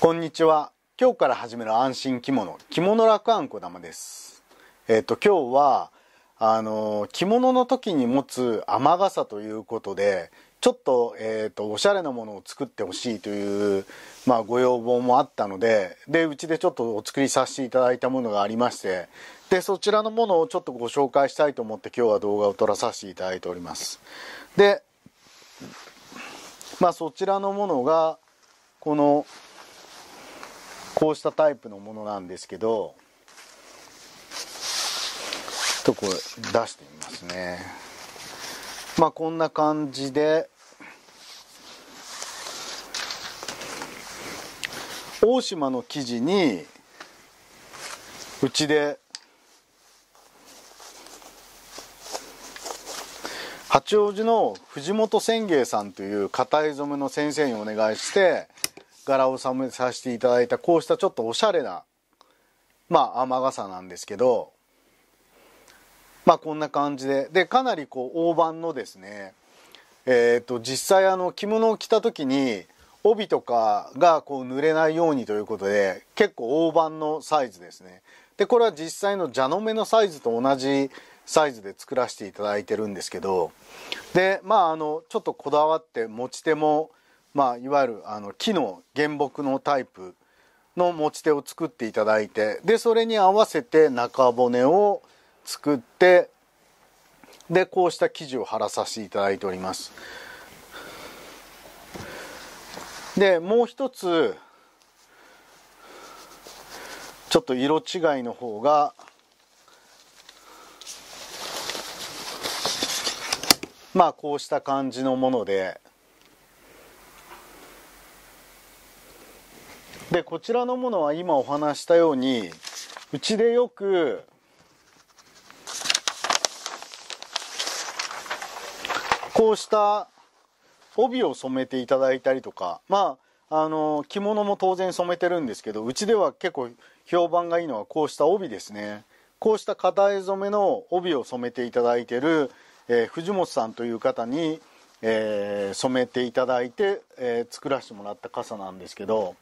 こんにちは。今日から始める安心着物、着物楽安こ玉です。えっ、ー、と、今日は、あの、着物の時に持つ雨傘ということで、ちょっと、えっ、ー、と、おしゃれなものを作ってほしいという、まあ、ご要望もあったので、で、うちでちょっとお作りさせていただいたものがありまして、で、そちらのものをちょっとご紹介したいと思って今日は動画を撮らさせていただいております。で、まあ、そちらのものが、この、こうしたタイプのものなんですけどちょっとこれ出してみますねまあこんな感じで大島の生地にうちで八王子の藤本千芸さんという硬い染めの先生にお願いして柄を収めさせていただいたこうしたちょっとおしゃれなまあ雨傘なんですけどまあこんな感じででかなりこう大判のですねえーと、と実際あの着物を着た時に帯とかがこう濡れないようにということで結構大判のサイズですねでこれは実際の蛇の目のサイズと同じサイズで作らせていただいてるんですけどでまああのちょっとこだわって持ち手もまあ、いわゆるあの木の原木のタイプの持ち手を作っていただいてでそれに合わせて中骨を作ってでこうした生地を貼らさせていただいておりますでもう一つちょっと色違いの方がまあこうした感じのものででこちらのものは今お話したようにうちでよくこうした帯を染めていただいたりとかまああの着物も当然染めてるんですけどうちでは結構評判がいいのはこうした帯ですねこうした型絵染めの帯を染めていただいてる、えー、藤本さんという方に、えー、染めていただいて、えー、作らせてもらった傘なんですけど。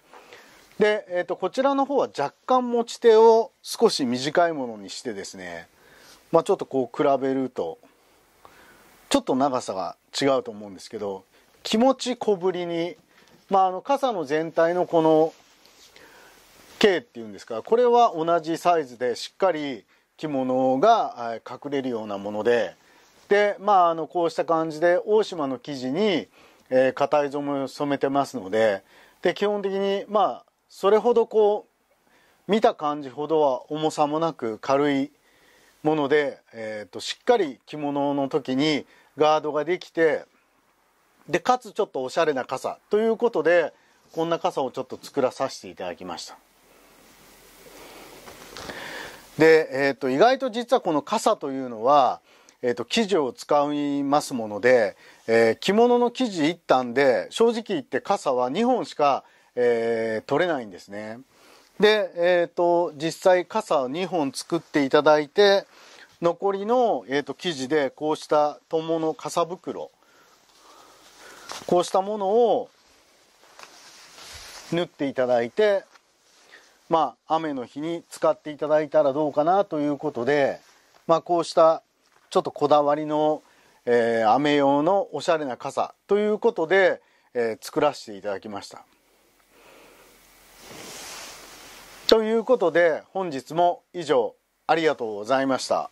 で、えー、とこちらの方は若干持ち手を少し短いものにしてですね、まあ、ちょっとこう比べるとちょっと長さが違うと思うんですけど気持ち小ぶりに、まあ、あの傘の全体のこの径っていうんですかこれは同じサイズでしっかり着物が隠れるようなものでで、まあ、あのこうした感じで大島の生地に硬、えー、い染めを染めてますのでで基本的にまあそれほどこう見た感じほどは重さもなく軽いもので、えーと、しっかり着物の時にガードができてでかつちょっとおしゃれな傘ということでこんな傘をちょっと作らさせていただきましたで、えーと、意外と実はこの傘というのは、えーと、生地を使いますもので、えー、着物の生地一旦で正直言って傘は2本しかえー、取れないんですね。で、えーと、実際傘を2本作っていただいて残りの、えーと、生地でこうした友の傘袋こうしたものを縫っていただいてまあ雨の日に使っていただいたらどうかなということで、まあ、こうしたちょっとこだわりの、えー、雨用のおしゃれな傘ということで、えー、作らせていただきました。いうことで本日も以上ありがとうございました。